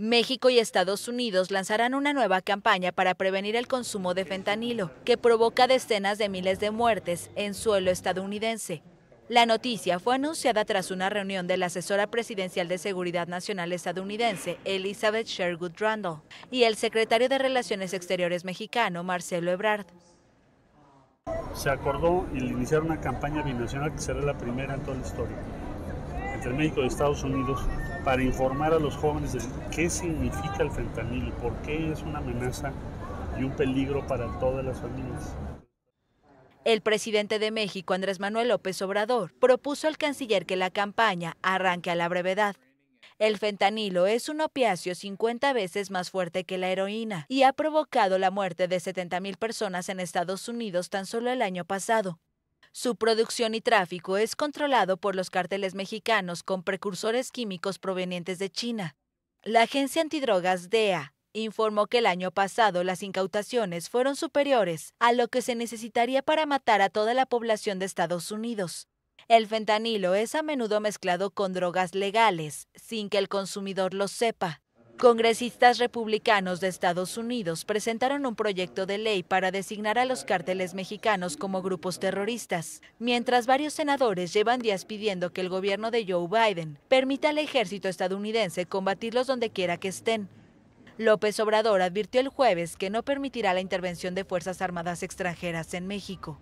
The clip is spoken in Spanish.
México y Estados Unidos lanzarán una nueva campaña para prevenir el consumo de fentanilo, que provoca decenas de miles de muertes en suelo estadounidense. La noticia fue anunciada tras una reunión de la asesora presidencial de Seguridad Nacional estadounidense, Elizabeth Sherwood Randall, y el secretario de Relaciones Exteriores mexicano, Marcelo Ebrard. Se acordó iniciar una campaña binacional que será la primera en toda la historia entre México y Estados Unidos para informar a los jóvenes de qué significa el fentanilo y por qué es una amenaza y un peligro para todas las familias. El presidente de México, Andrés Manuel López Obrador, propuso al canciller que la campaña arranque a la brevedad. El fentanilo es un opiáceo 50 veces más fuerte que la heroína y ha provocado la muerte de 70.000 personas en Estados Unidos tan solo el año pasado. Su producción y tráfico es controlado por los cárteles mexicanos con precursores químicos provenientes de China. La agencia antidrogas DEA informó que el año pasado las incautaciones fueron superiores a lo que se necesitaría para matar a toda la población de Estados Unidos. El fentanilo es a menudo mezclado con drogas legales, sin que el consumidor lo sepa. Congresistas republicanos de Estados Unidos presentaron un proyecto de ley para designar a los cárteles mexicanos como grupos terroristas, mientras varios senadores llevan días pidiendo que el gobierno de Joe Biden permita al ejército estadounidense combatirlos donde quiera que estén. López Obrador advirtió el jueves que no permitirá la intervención de Fuerzas Armadas extranjeras en México.